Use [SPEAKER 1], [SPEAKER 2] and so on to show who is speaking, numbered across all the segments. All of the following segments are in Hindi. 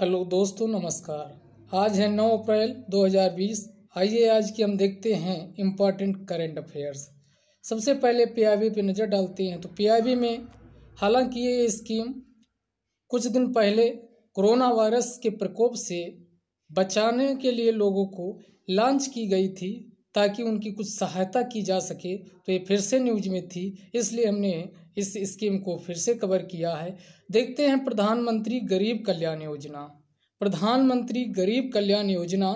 [SPEAKER 1] हेलो दोस्तों नमस्कार आज है 9 अप्रैल 2020 आइए आज की हम देखते हैं इम्पॉर्टेंट करेंट अफेयर्स सबसे पहले पीआईबी पे नज़र डालते हैं तो पीआईबी में हालांकि ये स्कीम कुछ दिन पहले कोरोना वायरस के प्रकोप से बचाने के लिए लोगों को लॉन्च की गई थी ताकि उनकी कुछ सहायता की जा सके तो ये फिर से न्यूज में थी इसलिए हमने इस स्कीम को फिर से कवर किया है देखते हैं प्रधानमंत्री गरीब कल्याण योजना प्रधानमंत्री गरीब कल्याण योजना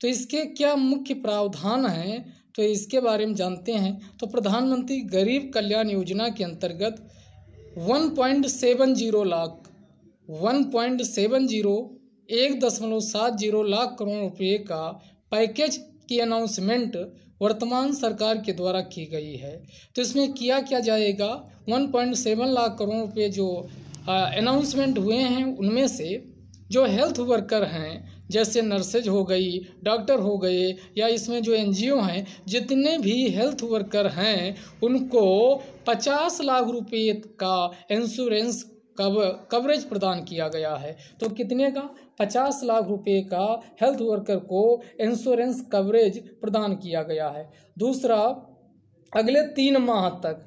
[SPEAKER 1] तो इसके क्या मुख्य प्रावधान हैं तो इसके बारे में जानते हैं तो प्रधानमंत्री गरीब कल्याण योजना के अंतर्गत 1.70 लाख 1.70 एक दशमलव सात जीरो लाख करोड़ रुपए का पैकेज की अनाउंसमेंट वर्तमान सरकार के द्वारा की गई है तो इसमें किया क्या जाएगा 1.7 लाख करोड़ रुपये जो अनाउंसमेंट हुए हैं उनमें से जो हेल्थ वर्कर हैं जैसे नर्सेज हो गई डॉक्टर हो गए या इसमें जो एनजीओ हैं जितने भी हेल्थ वर्कर हैं उनको 50 लाख रुपए का इंश्योरेंस कव कवरेज प्रदान किया गया है तो कितने का पचास लाख रुपए का हेल्थ वर्कर को इंश्योरेंस कवरेज प्रदान किया गया है दूसरा अगले तीन माह तक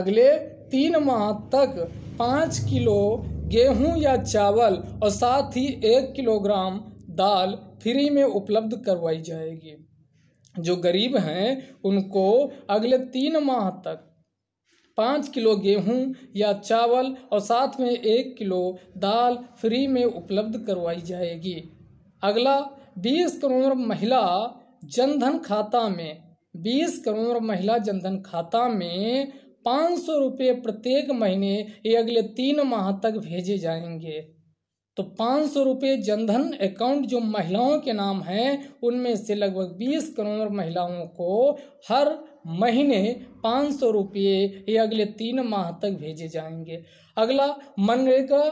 [SPEAKER 1] अगले तीन माह तक पाँच किलो गेहूं या चावल और साथ ही एक किलोग्राम दाल फ्री में उपलब्ध करवाई जाएगी जो गरीब हैं उनको अगले तीन माह तक पाँच किलो गेहूं या चावल और साथ में एक किलो दाल फ्री में उपलब्ध करवाई जाएगी अगला बीस करोड़ महिला जनधन खाता में बीस करोड़ महिला जनधन खाता में पाँच सौ रुपये प्रत्येक महीने ये अगले तीन माह तक भेजे जाएंगे तो पाँच सौ रुपये जनधन अकाउंट जो महिलाओं के नाम हैं उनमें से लगभग बीस करोड़ महिलाओं को हर महीने पाँच सौ रुपये ये अगले तीन माह तक भेजे जाएंगे अगला मनरेगा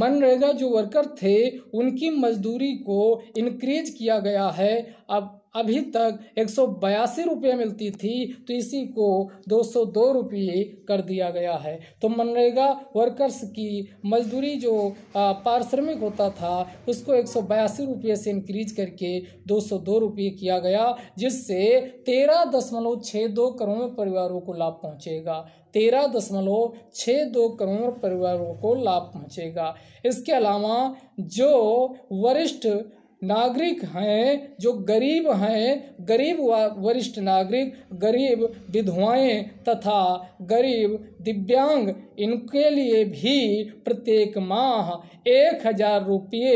[SPEAKER 1] मनरेगा जो वर्कर थे उनकी मजदूरी को इनक्रीज किया गया है अब अभी तक एक सौ बयासी रुपये मिलती थी तो इसी को दो सौ दो रुपये कर दिया गया है तो मनरेगा वर्कर्स की मजदूरी जो पारिश्रमिक होता था उसको एक सौ बयासी रुपये से इंक्रीज करके दो सौ दो रुपये किया गया जिससे तेरह दशमलव छः दो करोड़ परिवारों को लाभ पहुँचेगा तेरह दशमलव छः दो करोड़ परिवारों को लाभ पहुँचेगा इसके अलावा जो वरिष्ठ नागरिक हैं जो गरीब हैं गरीब वरिष्ठ नागरिक गरीब विधवाएं तथा गरीब दिव्यांग इनके लिए भी प्रत्येक माह एक हजार रुपये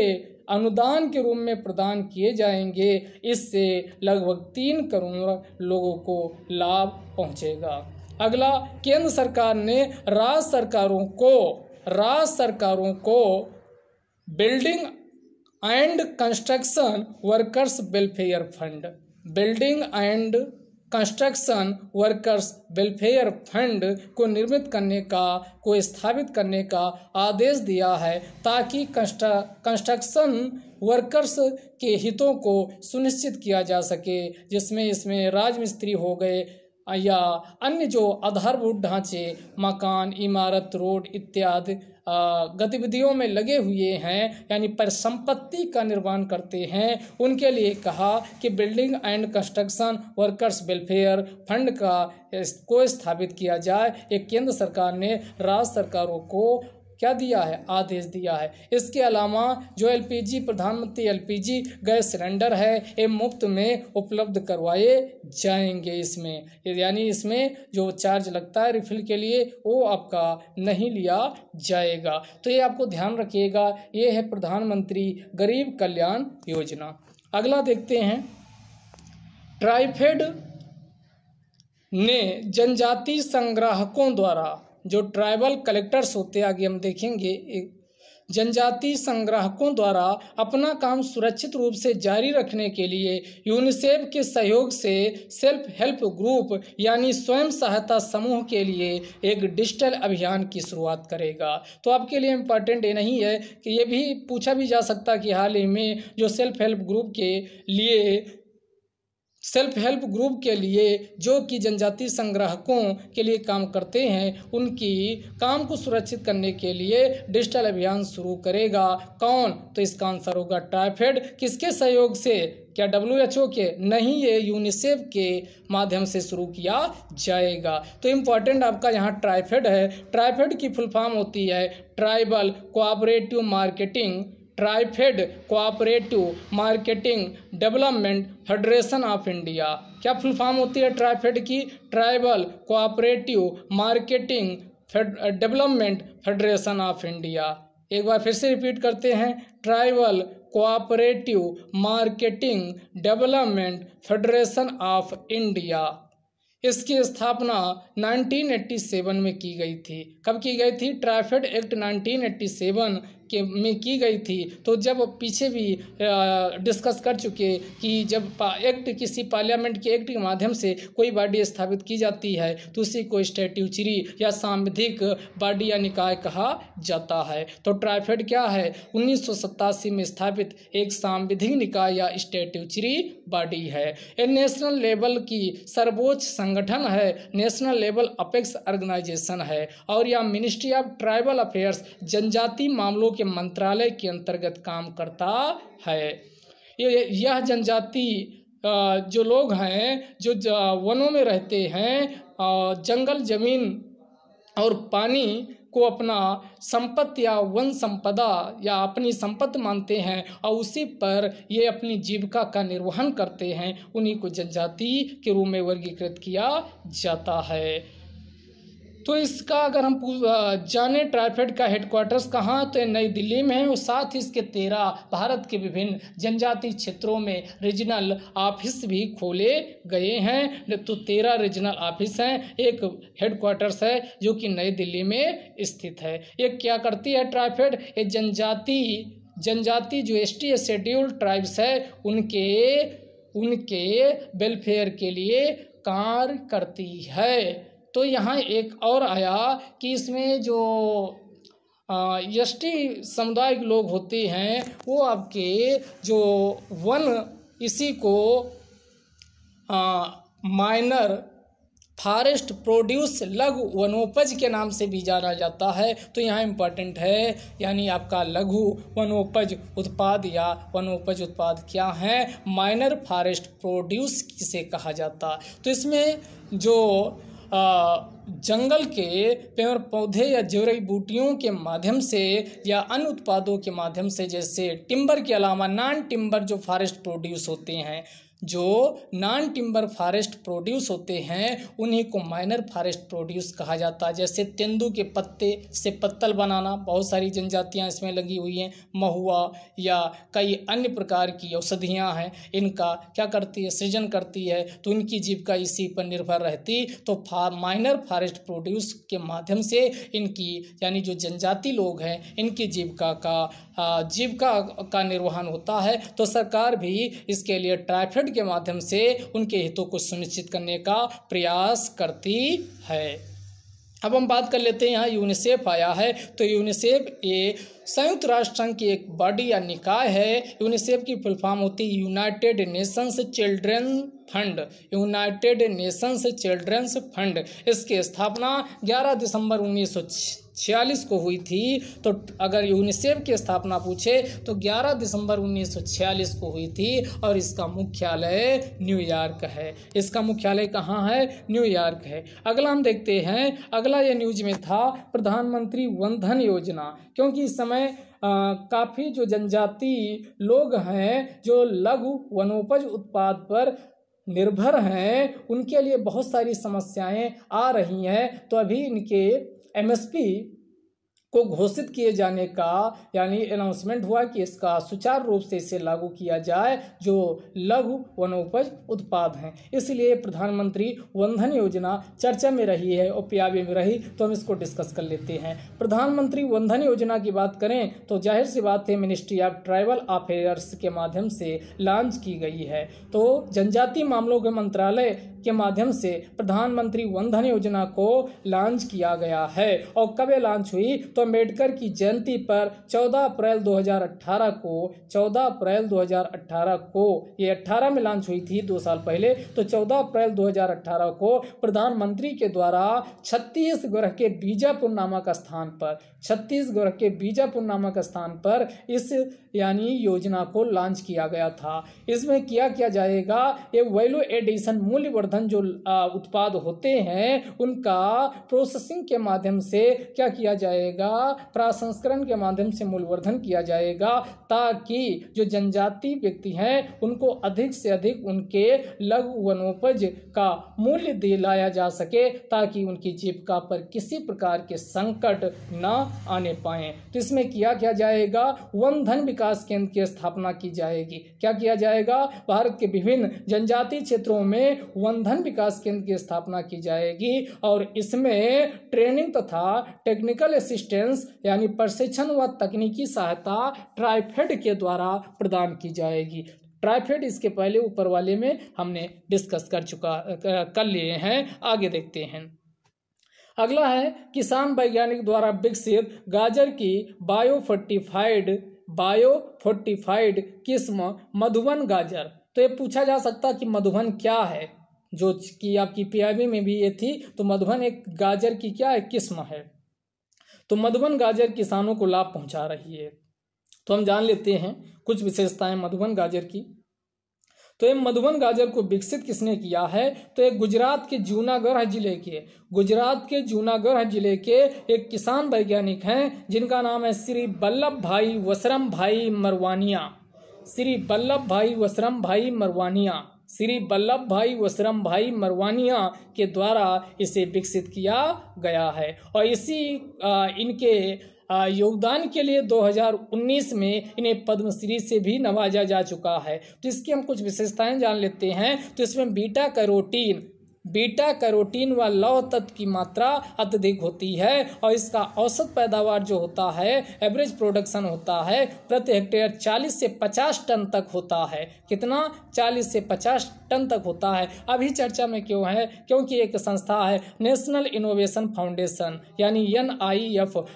[SPEAKER 1] अनुदान के रूप में प्रदान किए जाएंगे इससे लगभग तीन करोड़ लोगों को लाभ पहुंचेगा अगला केंद्र सरकार ने राज्य सरकारों को राज्य सरकारों को building and construction workers welfare fund building and construction workers welfare fund को निर्मित करने का को स्थापित करने का आदेश दिया है ताकि कंस्ट्रक्शन वर्कर्स के हितों को सुनिश्चित किया जा सके जिसमें इसमें राजमिस्त्री हो गए या अन्य जो आधारभूत ढांचे मकान इमारत रोड इत्यादि गतिविधियों में लगे हुए हैं यानी परिसंपत्ति का निर्माण करते हैं उनके लिए कहा कि building and construction workers welfare fund का को स्थापित किया जाए ये केंद्र सरकार ने राज्य सरकारों को क्या दिया है आदेश दिया है इसके अलावा जो एलपीजी प्रधानमंत्री एलपीजी गैस सिलेंडर है ये मुफ्त में उपलब्ध करवाए जाएंगे इसमें यानी इसमें जो चार्ज लगता है रिफिल के लिए वो आपका नहीं लिया जाएगा तो ये आपको ध्यान रखिएगा ये है प्रधानमंत्री गरीब कल्याण योजना अगला देखते हैं ट्राइफेड ने जनजाति संग्राहकों द्वारा जो ट्राइबल कलेक्टर्स होते आगे हम देखेंगे जनजाति संग्राहकों द्वारा अपना काम सुरक्षित रूप से जारी रखने के लिए यूनिसेफ के सहयोग से सेल्फ हेल्प ग्रुप यानी स्वयं सहायता समूह के लिए एक डिजिटल अभियान की शुरुआत करेगा तो आपके लिए इम्पॉर्टेंट ये नहीं है कि ये भी पूछा भी जा सकता कि हाल ही में जो सेल्फ हेल्प ग्रुप के लिए सेल्फ हेल्प ग्रुप के लिए जो कि जनजाति संग्राहकों के लिए काम करते हैं उनकी काम को सुरक्षित करने के लिए डिजिटल अभियान शुरू करेगा कौन तो इसका आंसर होगा ट्राइफेड किसके सहयोग से क्या डब्ल्यू एच ओ के नहीं ये यूनिसेफ के माध्यम से शुरू किया जाएगा तो इम्पॉर्टेंट आपका यहाँ ट्राइफेड है ट्राइफेड की फुल फॉर्म होती है tribal cooperative marketing TRIFED cooperative marketing development federation of India क्या फुल फॉर्म होती है ट्राइफेड की tribal cooperative marketing development federation of India एक बार फिर से रिपीट करते हैं tribal cooperative marketing development federation of India इसकी स्थापना 1987 में की गई थी कब की गई थी ट्राइफेड एक्ट 1987 के में की गई थी तो जब पीछे भी डिस्कस कर चुके कि जब एक्ट किसी पार्लियामेंट के एक्ट के माध्यम से कोई बॉडी स्थापित की जाती है तो उसी को स्टेट्यूचरी या सांविधिक बॉडी या निकाय कहा जाता है तो ट्राइफेड क्या है उन्नीस में स्थापित एक सांविधिक निकाय या स्टेट्यूचरी बॉडी है ये नेशनल लेवल की सर्वोच्च संगठन है नेशनल लेवल अपेक्स ऑर्गेनाइजेशन है और यह मिनिस्ट्री ऑफ ट्राइबल अफेयर्स जनजाति मामलों के मंत्रालय के अंतर्गत काम करता है यह जनजाति जो लोग हैं जो वनों में रहते हैं जंगल जमीन और पानी को अपना संपत्ति या वन संपदा या अपनी संपत्ति मानते हैं और उसी पर ये अपनी जीविका का निर्वहन करते हैं उन्हीं को जनजाति के रूप में वर्गीकृत किया जाता है तो इसका अगर हम जाने ट्राइफेड का हेडक्वार्टर्स कहाँ तो नई दिल्ली में है और साथ ही इसके तेरह भारत के विभिन्न जनजातीय क्षेत्रों में रीजनल ऑफिस भी खोले गए हैं तो तेरह रीजनल ऑफिस हैं एक हेडक्वार्टर्स है जो कि नई दिल्ली में स्थित है ये क्या करती है ट्राइफेड ये जनजाति जनजाति जो एस टी शेड्यूल्ड ट्राइब्स है उनके उनके वेलफेयर के लिए कार्य करती है तो यहाँ एक और आया कि इसमें जो यष्टि समुदाय के लोग होते हैं वो आपके जो वन इसी को माइनर फॉरेस्ट प्रोड्यूस लघु वनोपज के नाम से भी जाना जाता है तो यहाँ इम्पॉर्टेंट है यानी आपका लघु वनोपज उत्पाद या वनोपज उत्पाद क्या हैं माइनर फॉरेस्ट प्रोड्यूस किसे कहा जाता तो इसमें जो जंगल के पेड़ पौधे या जरूरी बूटियों के माध्यम से या अन्य उत्पादों के माध्यम से जैसे टिम्बर के अलावा नॉन टिम्बर जो फॉरेस्ट प्रोड्यूस होते हैं जो नॉन टिम्बर फॉरेस्ट प्रोड्यूस होते हैं उन्हीं को माइनर फॉरेस्ट प्रोड्यूस कहा जाता है जैसे तेंदू के पत्ते से पत्तल बनाना बहुत सारी जनजातियां इसमें लगी हुई हैं महुआ या कई अन्य प्रकार की औषधियां हैं इनका क्या करती है सृजन करती है तो इनकी जीविका इसी पर निर्भर रहती तो फा माइनर फॉरेस्ट प्रोड्यूस के माध्यम से इनकी यानी जो जनजाति लोग हैं इनकी जीविका का जीविका का निर्वहन होता है तो सरकार भी इसके लिए ट्राइफेड फंड के माध्यम से उनके हितों को सुनिश्चित करने का प्रयास करती है अब हम बात कर लेते हैं यहाँ यूनिसेफ आया है तो यूनिसेफ ये संयुक्त राष्ट्र संघ की एक बॉडी या निकाय है यूनिसेफ की फुल फॉर्म होती है united nations children fund united nations children's fund इसकी स्थापना 11 दिसंबर उन्नीस छियालीस को हुई थी तो अगर यूनिसेफ की स्थापना पूछे तो 11 दिसंबर 1946 को हुई थी और इसका मुख्यालय न्यूयॉर्क है इसका मुख्यालय कहाँ है न्यूयॉर्क है अगला हम देखते हैं अगला ये न्यूज में था प्रधानमंत्री वन धन योजना क्योंकि इस समय काफ़ी जो जनजाति लोग हैं जो लघु वनोपज उत्पाद पर निर्भर हैं उनके लिए बहुत सारी समस्याएं आ रही हैं तो अभी इनके एमएसपी को घोषित किए जाने का यानी अनाउंसमेंट हुआ कि इसका सुचारू रूप से इसे लागू किया जाए जो लघु वनोपज उत्पाद हैं इसलिए प्रधानमंत्री वंधन योजना चर्चा में रही है और प्याबे में रही तो हम इसको डिस्कस कर लेते हैं प्रधानमंत्री वंधन योजना की बात करें तो जाहिर सी बात है मिनिस्ट्री ऑफ ट्राइबल अफेयर्स के माध्यम से लॉन्च की गई है तो जनजातीय मामलों के मंत्रालय के माध्यम से प्रधानमंत्री वन योजना को लॉन्च किया गया है और कब लॉन्च हुई तो अम्बेडकर की जयंती पर 14 अप्रैल 2018 को 14 अप्रैल 2018 को ये 18 में लॉन्च हुई थी दो साल पहले तो 14 अप्रैल 2018 को प्रधानमंत्री के द्वारा छत्तीसगढ़ के बीजापुर नामक स्थान पर छत्तीसगढ़ के बीजापुर नामक स्थान पर इस यानी योजना को लॉन्च किया गया था इसमें क्या किया जाएगा ये वैल्यू एडिशन मूल्यवर्धन ईंधन जो उत्पाद होते हैं उनका प्रोसेसिंग के माध्यम से क्या किया जाएगा प्रसंस्करण के माध्यम से मूल्यवर्धन किया जाएगा ताकि जो जनजाति व्यक्ति हैं उनको अधिक से अधिक उनके लघु वनोपज का मूल्य दिलाया जा सके ताकि उनकी जीविका पर किसी प्रकार के संकट ना आने पाए तो इसमें किया क्या जाएगा वन धन विकास केंद्र की स्थापना की जाएगी क्या किया जाएगा भारत के विभिन्न जनजातीय क्षेत्रों में वन प्रबंधन विकास केंद्र की स्थापना की जाएगी और इसमें ट्रेनिंग तथा टेक्निकल असिस्टेंस यानी प्रशिक्षण व तकनीकी सहायता ट्राइफेड के द्वारा प्रदान की जाएगी ट्राइफेड इसके पहले ऊपर वाले में हमने डिस्कस कर चुका कर लिए हैं आगे देखते हैं अगला है किसान वैज्ञानिक द्वारा विकसित गाजर की बायोफोर्टिफाइड बायोफोर्टिफाइड किस्म मधुबन गाजर तो ये पूछा जा सकता कि मधुबन क्या है जो कि आपकी पीआईबी में भी ये थी तो मधुबन एक गाजर की क्या एक किस्म है तो मधुबन गाजर किसानों को लाभ पहुंचा रही है तो हम जान लेते हैं कुछ विशेषताएं मधुबन गाजर की तो ये मधुबन गाजर को विकसित किसने किया है तो ये गुजरात के जूनागढ़ जिले के गुजरात के जूनागढ़ जिले के एक किसान वैज्ञानिक हैं जिनका नाम है श्री बल्लभ भाई वसरम भाई मरवानिया श्री बल्लभ भाई वसरम भाई मरवानिया श्री वल्लभ भाई वसरम भाई मरवानिया के द्वारा इसे विकसित किया गया है और इसी इनके योगदान के लिए 2019 में इन्हें पद्मश्री से भी नवाजा जा चुका है तो इसकी हम कुछ विशेषताएं जान लेते हैं तो इसमें बीटा कैरोटीन बीटा कैरोटीन व लौह तत्व की मात्रा अत्यधिक होती है और इसका औसत पैदावार जो होता है एवरेज प्रोडक्शन होता है प्रति हेक्टेयर 40 से 50 टन तक होता है कितना 40 से 50 टन तक होता है अभी चर्चा में क्यों है क्योंकि एक संस्था है नेशनल इनोवेशन फाउंडेशन यानी एन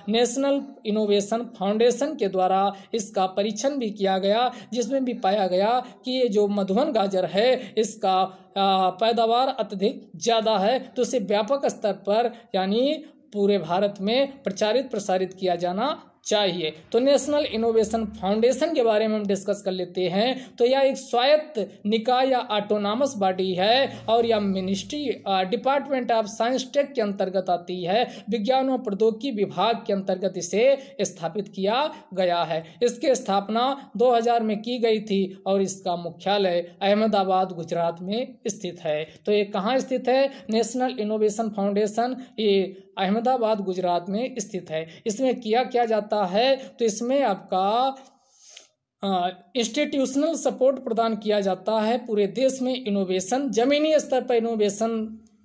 [SPEAKER 1] नेशनल इनोवेशन फाउंडेशन के द्वारा इसका परीक्षण भी किया गया जिसमें भी पाया गया कि ये जो मधुबन गाजर है इसका पैदावार अत्यधिक ज़्यादा है तो उसे व्यापक स्तर पर यानी पूरे भारत में प्रचारित प्रसारित किया जाना चाहिए तो नेशनल इनोवेशन फाउंडेशन के बारे में हम डिस्कस कर लेते हैं तो यह एक स्वायत्त निकाय या ऑटोनॉमस बॉडी है और यह ministry department of science tech के अंतर्गत आती है विज्ञान और प्रौद्योगिकी विभाग के अंतर्गत इसे स्थापित किया गया है इसकी स्थापना दो में की गई थी और इसका मुख्यालय अहमदाबाद गुजरात में स्थित है तो ये कहाँ स्थित है नेशनल इनोवेशन फाउंडेशन ये अहमदाबाद गुजरात में स्थित है इसमें किया क्या जाता जाता है तो इसमें आपका इंस्टीट्यूशनल सपोर्ट प्रदान किया जाता है पूरे देश में इनोवेशन जमीनी स्तर पर इनोवेशन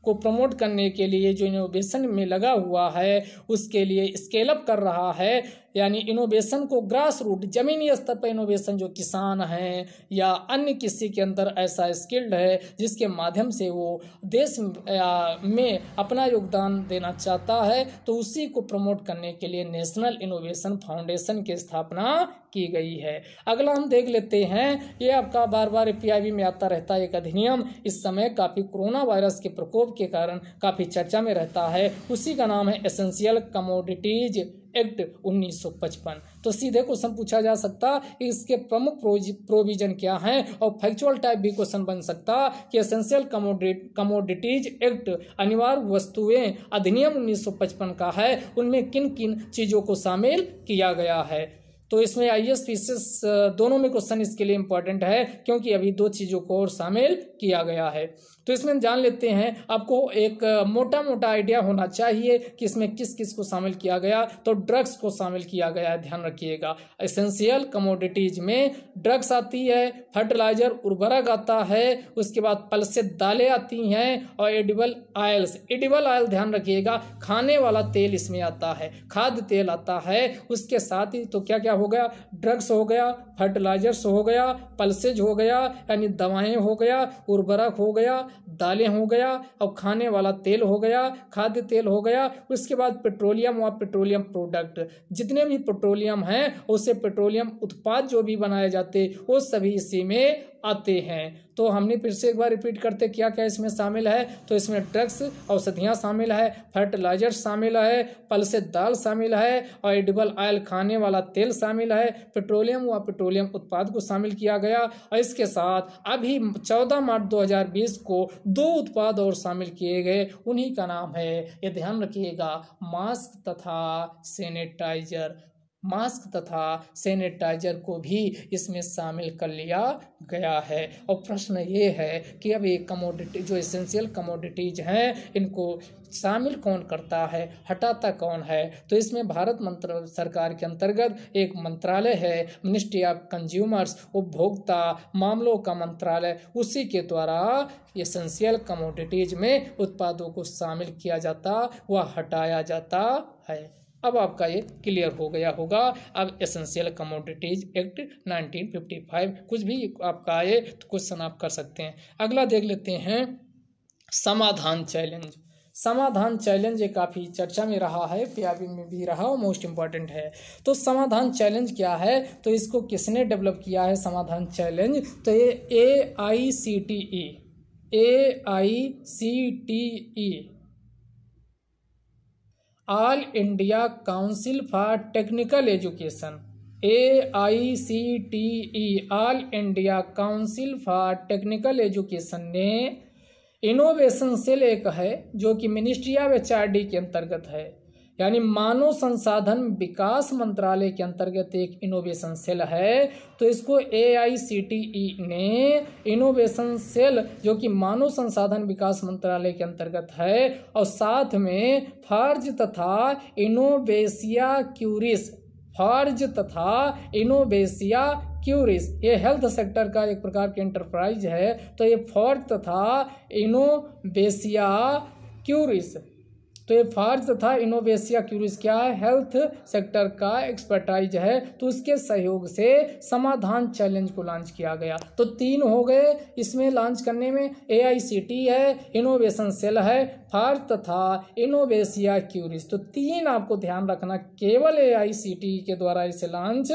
[SPEAKER 1] को प्रमोट करने के लिए जो इनोवेशन में लगा हुआ है उसके लिए स्केलअप कर रहा है यानी इनोवेशन को ग्रास रूट ज़मीनी स्तर पर इनोवेशन जो किसान हैं या अन्य किसी के अंदर ऐसा स्किल्ड है जिसके माध्यम से वो देश में अपना योगदान देना चाहता है तो उसी को प्रमोट करने के लिए नेशनल इनोवेशन फाउंडेशन की स्थापना की गई है अगला हम देख लेते हैं ये आपका बार बार पी में आता रहता है एक अधिनियम इस समय काफ़ी कोरोना वायरस के प्रकोप के कारण काफ़ी चर्चा में रहता है उसी का नाम है एसेंशियल कमोडिटीज़ एक्ट 1955 तो सीधे क्वेश्चन पूछा जा सकता इसके प्रमुख प्रोविजन क्या हैं और फैक्चुअल टाइप भी क्वेश्चन बन सकता कि एसेंशियल कमोडिटीज एक्ट अनिवार्य वस्तुएं अधिनियम 1955 का है उनमें किन किन चीज़ों को शामिल किया गया है तो इसमें आई एस पीसेस दोनों में क्वेश्चन इसके लिए इंपॉर्टेंट है क्योंकि अभी दो चीज़ों को और शामिल किया गया है तो इसमें हम जान लेते हैं आपको एक मोटा मोटा आइडिया होना चाहिए कि इसमें किस किस को शामिल किया गया तो ड्रग्स को शामिल किया गया है ध्यान रखिएगा एसेंशियल कमोडिटीज में ड्रग्स आती है फर्टिलाइजर उर्वरक आता है उसके बाद पलसे दालें आती हैं और एडिबल आयल्स एडिबल आयल ध्यान रखिएगा खाने वाला तेल इसमें आता है खाद्य तेल आता है उसके साथ ही तो क्या क्या हो गया ड्रग्स हो गया फर्टिलाइजर्स हो गया पल्सेज हो गया यानी दवाएं हो गया उर्वरक हो गया दालें हो गया और खाने वाला तेल हो गया खाद्य तेल हो गया उसके बाद पेट्रोलियम और पेट्रोलियम प्रोडक्ट जितने भी पेट्रोलियम हैं उससे पेट्रोलियम उत्पाद जो भी बनाए जाते वो सभी इसी में आते हैं तो हमने फिर से एक बार रिपीट करते क्या क्या इसमें शामिल है तो इसमें ड्रग्स औषधियाँ शामिल है फर्टिलाइजर शामिल है पलसे दाल शामिल है और एडिबल ऑयल खाने वाला तेल शामिल है पेट्रोलियम व पेट्रोलियम उत्पाद को शामिल किया गया और इसके साथ अभी चौदह मार्च 2020 को दो उत्पाद और शामिल किए गए उन्हीं का नाम है ये ध्यान रखिएगा मास्क तथा सैनिटाइजर मास्क तथा सैनिटाइजर को भी इसमें शामिल कर लिया गया है और प्रश्न ये है कि अब ये कमोडिटी जो एसेंशियल कमोडिटीज़ हैं इनको शामिल कौन करता है हटाता कौन है तो इसमें भारत मंत्र सरकार के अंतर्गत एक मंत्रालय है मिनिस्ट्री ऑफ कंज्यूमर्स उपभोक्ता मामलों का मंत्रालय उसी के द्वारा एसेंशियल कमोडिटीज़ में उत्पादों को शामिल किया जाता व हटाया जाता है अब आपका ये क्लियर हो गया होगा अब एसेंशियल कमोडिटीज एक्ट 1955 कुछ भी आपका ये तो क्वेश्चन आप कर सकते हैं अगला देख लेते हैं समाधान चैलेंज समाधान चैलेंज ये काफ़ी चर्चा में रहा है पी में भी रहा और मोस्ट इम्पॉर्टेंट है तो समाधान चैलेंज क्या है तो इसको किसने डेवलप किया है समाधान चैलेंज तो ये A I C T E A I C T E all India council for technical education A I C T E all India council for technical education ने इनोवेशन सेल एक है जो कि मिनिस्ट्री ऑफ एच के अंतर्गत है यानी मानव संसाधन विकास मंत्रालय के अंतर्गत एक इनोवेशन सेल है तो इसको ए e ने इनोवेशन सेल जो कि मानव संसाधन विकास मंत्रालय के अंतर्गत है और साथ में फर्ज तथा इनोवेशिया क्यूरिस फर्ज तथा इनोवेशिया क्यूरिस ये हेल्थ सेक्टर का एक प्रकार के एंटरप्राइज है तो ये फर्ज तथा इनोवेशिया क्यूरिस तो ये फार्ज तथा इनोवेशिया क्यूरिस क्या है हेल्थ सेक्टर का एक्सपर्टाइज है तो उसके सहयोग से समाधान चैलेंज को लॉन्च किया गया तो तीन हो गए इसमें लॉन्च करने में ए है इनोवेशन सेल है हर तथा इनोवेशिया क्यूरिस तो तीन आपको ध्यान रखना केवल ए के द्वारा इसे लॉन्च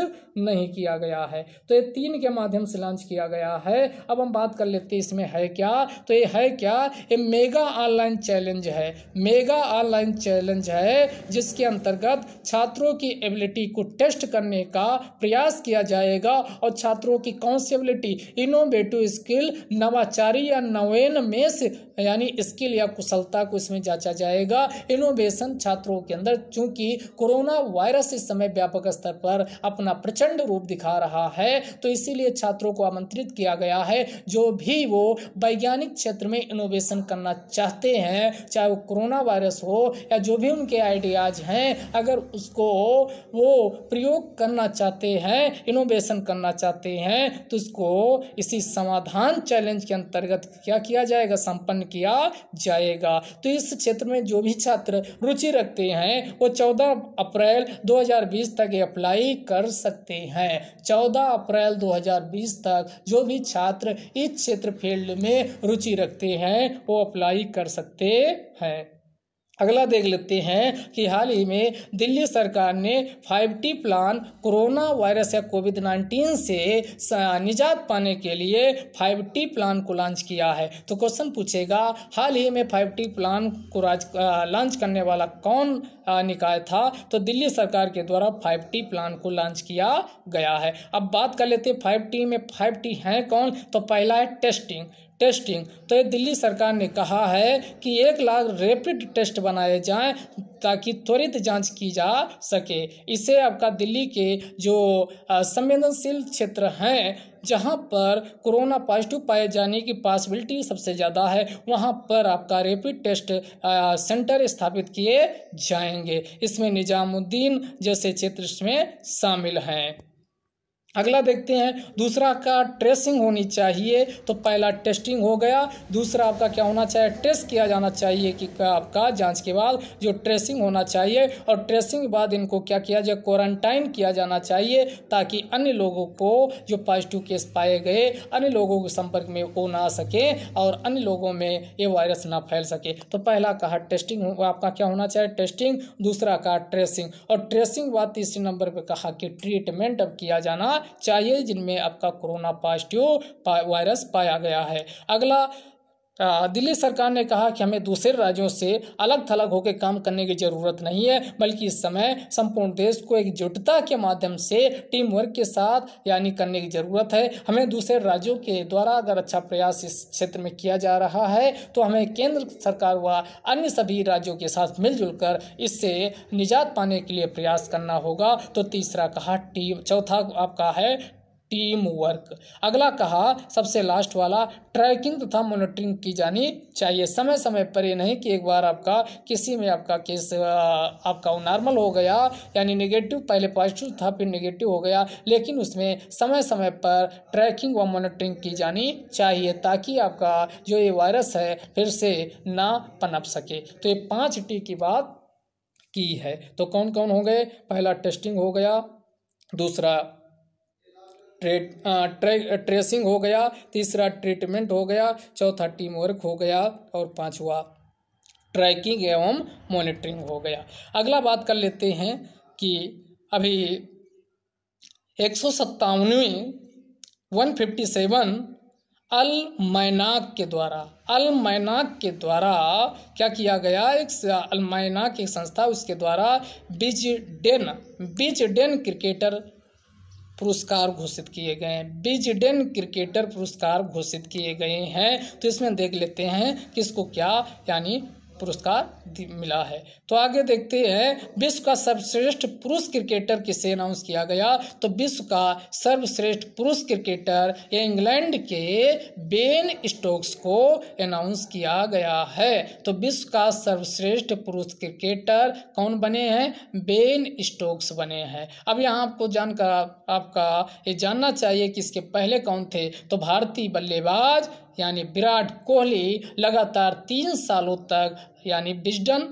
[SPEAKER 1] नहीं किया गया है तो ये तीन के माध्यम से लॉन्च किया गया है अब हम बात कर लेते हैं इसमें है क्या तो ये है क्या ये मेगा ऑनलाइन चैलेंज है मेगा ऑनलाइन चैलेंज है जिसके अंतर्गत छात्रों की एबिलिटी को टेस्ट करने का प्रयास किया जाएगा और छात्रों की कौन सी एबिलिटी इनोवेटिव स्किल नवाचारी या नवेन में यानी स्किल या कुशलता को इसमें जांचा जाएगा इनोवेशन छात्रों के अंदर चूंकि कोरोना वायरस इस समय व्यापक स्तर पर अपना प्रचंड रूप दिखा रहा है तो इसीलिए छात्रों को आमंत्रित किया गया है जो भी वो वैज्ञानिक क्षेत्र में इनोवेशन करना चाहते हैं चाहे वो कोरोना वायरस हो या जो भी उनके आइडियाज हैं अगर उसको वो प्रयोग करना चाहते हैं इनोवेशन करना चाहते हैं तो उसको इसी समाधान चैलेंज के अंतर्गत क्या किया जाएगा संपन्न किया जाएगा तो इस क्षेत्र में जो भी छात्र रुचि रखते हैं वो चौदह अप्रैल 2020 तक अप्लाई कर सकते हैं चौदह अप्रैल 2020 तक जो भी छात्र इस क्षेत्र फील्ड में रुचि रखते हैं वो अप्लाई कर सकते हैं अगला देख लेते हैं कि हाल ही में दिल्ली सरकार ने five T plan corona virus या कोविड नाइन्टीन से निजात पाने के लिए फाइव टी प्लान को लॉन्च किया है तो क्वेश्चन पूछेगा हाल ही में फाइव टी प्लान को लॉन्च करने वाला कौन निकाय था तो दिल्ली सरकार के द्वारा फाइव टी प्लान को लॉन्च किया गया है अब बात कर लेते हैं फाइव टी में फाइव टी हैं कौन तो पहला है टेस्टिंग टेस्टिंग तो दिल्ली सरकार ने कहा है कि एक लाख रैपिड टेस्ट बनाए जाएं ताकि त्वरित जांच की जा सके इससे आपका दिल्ली के जो संवेदनशील क्षेत्र हैं जहां पर कोरोना पॉजिटिव पाए जाने की पॉसिबिलिटी सबसे ज़्यादा है वहां पर आपका रैपिड टेस्ट सेंटर स्थापित किए जाएंगे इसमें निजामुद्दीन जैसे क्षेत्र में शामिल हैं अगला देखते हैं दूसरा का ट्रेसिंग होनी चाहिए तो पहला टेस्टिंग हो गया दूसरा आपका क्या होना चाहिए टेस्ट किया जाना चाहिए कि आपका जांच के बाद जो ट्रेसिंग होना चाहिए और ट्रेसिंग के बाद इनको क्या किया जाए क्वारंटाइन किया जाना चाहिए ताकि अन्य लोगों को जो पॉजिटिव केस पाए गए अन्य लोगों के संपर्क में वो ना सके और अन्य लोगों में ये वायरस ना फैल सके तो पहला कहा टेस्टिंग आपका क्या होना चाहिए टेस्टिंग दूसरा कहा ट्रेसिंग और ट्रेसिंग बाद तीसरे नंबर पर कहा कि ट्रीटमेंट अब किया जाना चाहिए जिनमें आपका कोरोना पॉजिटिव वायरस पाया गया है अगला दिल्ली सरकार ने कहा कि हमें दूसरे राज्यों से अलग थलग होकर काम करने की जरूरत नहीं है बल्कि इस समय संपूर्ण देश को एकजुटता के माध्यम से टीम वर्क के साथ यानी करने की जरूरत है हमें दूसरे राज्यों के द्वारा अगर अच्छा प्रयास इस क्षेत्र में किया जा रहा है तो हमें केंद्र सरकार व अन्य सभी राज्यों के साथ मिलजुल कर इससे निजात पाने के लिए प्रयास करना होगा तो तीसरा कहा टीम चौथा आपका है टीम वर्क अगला कहा सबसे लास्ट वाला ट्रैकिंग तथा मॉनिटरिंग की जानी चाहिए समय समय पर यह नहीं कि एक बार आपका किसी में आपका केस आपका नॉर्मल हो गया यानी नेगेटिव पहले पॉजिटिव था फिर नेगेटिव हो गया लेकिन उसमें समय समय पर ट्रैकिंग व मॉनिटरिंग की जानी चाहिए ताकि आपका जो ये वायरस है फिर से ना पनप सके तो ये पाँच टी की बात की है तो कौन कौन हो गए पहला टेस्टिंग हो गया दूसरा ट्रेड ट्रे, ट्रेसिंग हो गया तीसरा ट्रीटमेंट हो गया चौथा टीम वर्क हो गया और पांचवा ट्रैकिंग एवं मॉनिटरिंग हो गया अगला बात कर लेते हैं कि अभी एक सौ वन फिफ्टी सेवन अल मैनाक के द्वारा अल मैनाक के द्वारा क्या किया गया एक अल मैनाक एक संस्था उसके द्वारा बिजडेन बिजडेन क्रिकेटर पुरस्कार घोषित किए गए हैं बिजडेन क्रिकेटर पुरस्कार घोषित किए गए हैं तो इसमें देख लेते हैं किसको क्या यानी पुरस्कार मिला है तो आगे देखते हैं विश्व का सर्वश्रेष्ठ पुरुष क्रिकेटर किसे अनाउंस किया गया तो विश्व का सर्वश्रेष्ठ पुरुष क्रिकेटर इंग्लैंड के बेन स्टोक्स को अनाउंस किया गया है तो विश्व का सर्वश्रेष्ठ पुरुष क्रिकेटर कौन बने हैं बेन स्टोक्स बने हैं अब यहाँ आपको जानकर आपका ये जानना चाहिए कि इसके पहले कौन थे तो भारतीय बल्लेबाज यानी विराट कोहली लगातार तीन सालों तक यानी बिजडन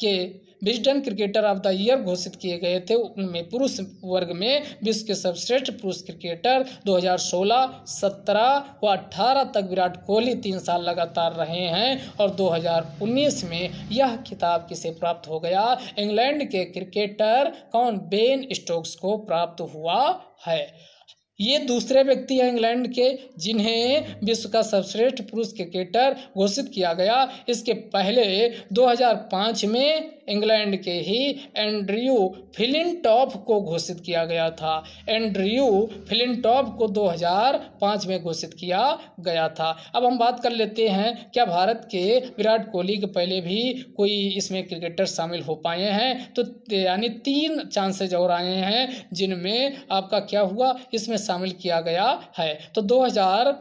[SPEAKER 1] के Wisden cricketer of the year घोषित किए गए थे उनमें पुरुष वर्ग में विश्व के सर्वश्रेष्ठ पुरुष क्रिकेटर 2016, 17 व 18 तक विराट कोहली तीन साल लगातार रहे हैं और 2019 में यह खिताब किसे प्राप्त हो गया इंग्लैंड के क्रिकेटर कौन बेन स्टोक्स को प्राप्त हुआ है ये दूसरे व्यक्ति हैं इंग्लैंड के जिन्हें विश्व का सर्वश्रेष्ठ पुरुष क्रिकेटर घोषित किया गया इसके पहले 2005 में इंग्लैंड के ही एंड्रयू फिलिनटॉप को घोषित किया गया था एंड्रयू फिलिनटॉप को 2005 में घोषित किया गया था अब हम बात कर लेते हैं क्या भारत के विराट कोहली के पहले भी कोई इसमें क्रिकेटर शामिल हो पाए हैं तो यानी तीन चांसेज और आए हैं जिनमें आपका क्या हुआ इसमें शामिल किया गया है तो 2000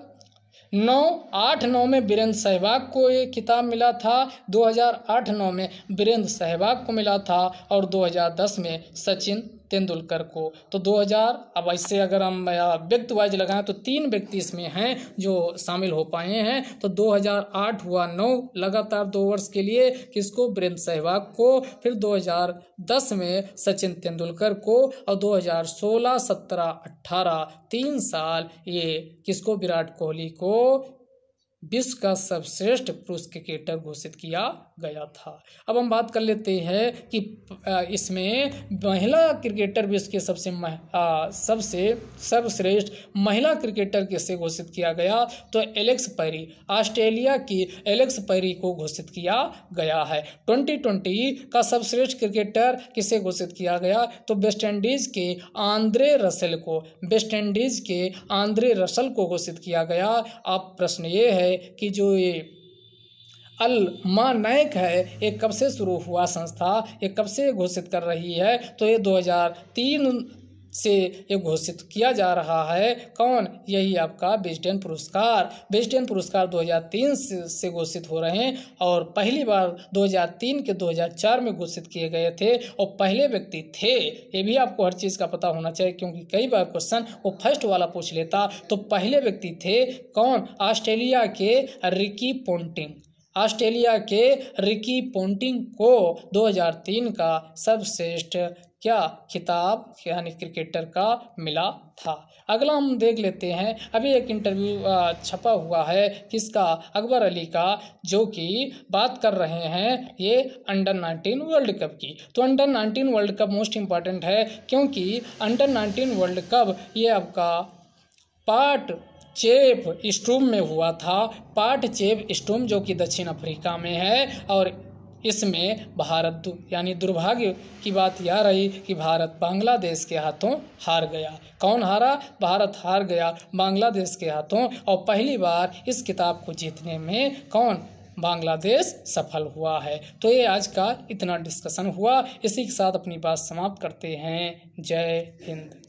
[SPEAKER 1] नौ आठ नौ में बीरेंद्र सहवाग को ये किताब मिला था 2008 नौ में बीरेंद्र सहवाग को मिला था और 2010 में सचिन तेंदुलकर को तो 2000 अब ऐसे अगर हम व्यक्ति वाइज लगाएं तो तीन व्यक्ति इसमें हैं जो शामिल हो पाए हैं तो 2008 हुआ नौ लगातार दो वर्ष के लिए किसको वीरेंद्र सहवाग को फिर 2010 में सचिन तेंदुलकर को और 2016 17 18 तीन साल ये किसको विराट कोहली को विश्व का सर्वश्रेष्ठ पुरुष क्रिकेटर घोषित किया गया था अब हम बात कर लेते हैं कि इसमें महिला क्रिकेटर विश्व के सबसे मह, आ, सबसे सर्वश्रेष्ठ महिला क्रिकेटर किसे घोषित किया गया तो एलेक्स पैरी ऑस्ट्रेलिया की एलेक्स पैरी को घोषित किया गया है ट्वेंटी ट्वेंटी का सर्वश्रेष्ठ क्रिकेटर किसे घोषित किया गया तो वेस्ट इंडीज़ के आंद्रे रसल को वेस्ट इंडीज़ के आंद्रे रसल को घोषित किया गया अब प्रश्न ये है कि जो ये अलमा नायक है ये कब से शुरू हुआ संस्था ये कब से घोषित कर रही है तो ये 2003 से ये घोषित किया जा रहा है कौन यही आपका बेस्टन पुरस्कार बेस्टन पुरस्कार 2003 से घोषित हो रहे हैं और पहली बार 2003 के 2004 में घोषित किए गए थे और पहले व्यक्ति थे ये भी आपको हर चीज़ का पता होना चाहिए क्योंकि कई बार क्वेश्चन वो फर्स्ट वाला पूछ लेता तो पहले व्यक्ति थे कौन ऑस्ट्रेलिया के रिकी पोन्टिंग ऑस्ट्रेलिया के रिकी पोन्टिंग को 2003 का सर्वश्रेष्ठ क्या खिताब यानी क्रिकेटर का मिला था अगला हम देख लेते हैं अभी एक इंटरव्यू छपा हुआ है किसका अकबर अली का जो कि बात कर रहे हैं ये अंडर 19 वर्ल्ड कप की तो under 19 world cup most important है क्योंकि अंडर 19 वर्ल्ड कप ये आपका पार्ट चेप स्टूम में हुआ था पार्ट चेप स्टूम जो कि दक्षिण अफ्रीका में है और इसमें भारत यानी दुर्भाग्य की बात यह रही कि भारत बांग्लादेश के हाथों हार गया कौन हारा भारत हार गया बांग्लादेश के हाथों और पहली बार इस किताब को जीतने में कौन बांग्लादेश सफल हुआ है तो ये आज का इतना डिस्कशन हुआ इसी के साथ अपनी बात समाप्त करते हैं जय हिंद